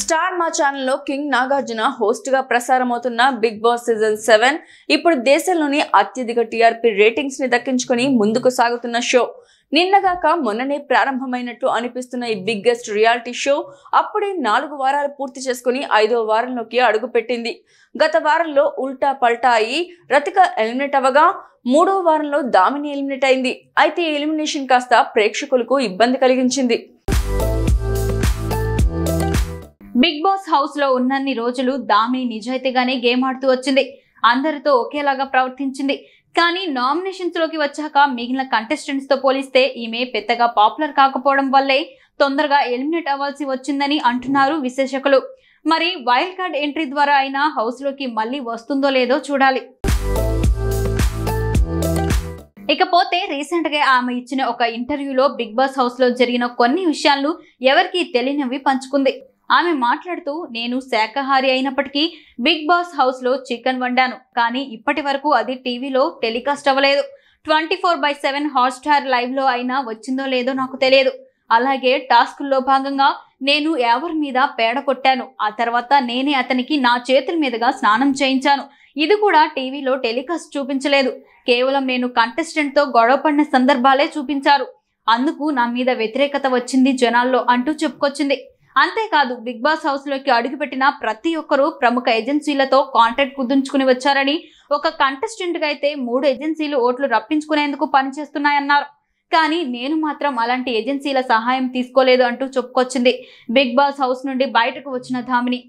star Maa ఛానల్లో king Nagarjuna హోస్ట్గా ప్రసారమవుతున్న బిగ్ బాస్ సీజన్ సెవెన్ ఇప్పుడు దేశంలోని అత్యధిక టీఆర్పీ రేటింగ్స్ని దక్కించుకుని ముందుకు సాగుతున్న షో నిన్నగాక మొన్ననే ప్రారంభమైనట్టు అనిపిస్తున్న ఈ బిగ్గెస్ట్ రియాలిటీ షో అప్పుడే నాలుగు వారాలు పూర్తి చేసుకుని ఐదో వారంలోకి అడుగుపెట్టింది గత వారంలో ఉల్టా పల్టా అయి రతిక ఎలిమినేట్ అవ్వగా మూడో వారంలో దామిని ఎలిమినేట్ అయింది అయితే ఈ ఎలిమినేషన్ కాస్త ప్రేక్షకులకు ఇబ్బంది కలిగించింది బిగ్ బాస్ హౌస్ లో ఉన్నన్ని రోజులు దామి నిజాయితీగానే గేమ్ ఆడుతూ వచ్చింది అందరితో ఒకేలాగా ప్రవర్తించింది కానీ నామినేషన్స్ లోకి వచ్చాక మిగిలిన కంటెస్టెంట్స్ తో పోలిస్తే ఈమె పెద్దగా పాపులర్ కాకపోవడం వల్లే తొందరగా ఎలిమినేట్ అవ్వాల్సి వచ్చిందని అంటున్నారు విశేషకులు మరి వైల్డ్ కార్డ్ ఎంట్రీ ద్వారా అయినా హౌస్ లోకి మళ్ళీ వస్తుందో లేదో చూడాలి ఇకపోతే రీసెంట్ గా ఆమె ఇచ్చిన ఒక ఇంటర్వ్యూలో బిగ్ బాస్ హౌస్ లో జరిగిన కొన్ని విషయాలను ఎవరికీ తెలియనివి పంచుకుంది ఆమె మాట్లాడుతూ నేను శాఖాహారి అయినప్పటికీ బిగ్ బాస్ హౌస్ లో చికెన్ వండాను కానీ ఇప్పటి వరకు అది టీవీలో టెలికాస్ట్ అవ్వలేదు twenty four by seven Hotstar live లో అయినా వచ్చిందో లేదో నాకు తెలియదు అలాగే టాస్క్లో భాగంగా నేను ఎవరి మీద పేడ కొట్టాను ఆ తర్వాత నేనే అతనికి నా చేతుల మీదుగా స్నానం చేయించాను ఇది కూడా టీవీలో టెలికాస్ట్ చూపించలేదు కేవలం నేను కంటెస్టెంట్తో గొడవపడిన సందర్భాలే చూపించారు అందుకు నా మీద వ్యతిరేకత వచ్చింది జనాల్లో అంటూ చెప్పుకొచ్చింది అంతేకాదు బిగ్ బాస్ హౌస్ లోకి అడుగుపెట్టిన ప్రతి ఒక్కరూ ప్రముఖ ఏజెన్సీలతో కాంట్రాక్ట్ కుదుర్చుకుని వచ్చారని ఒక కంటెస్టెంట్ గా అయితే మూడు ఏజెన్సీలు ఓట్లు రప్పించుకునేందుకు పనిచేస్తున్నాయన్నారు కానీ నేను మాత్రం అలాంటి ఏజెన్సీల సహాయం తీసుకోలేదు అంటూ చెప్పుకొచ్చింది బిగ్ బాస్ హౌస్ నుండి బయటకు వచ్చిన ధామిని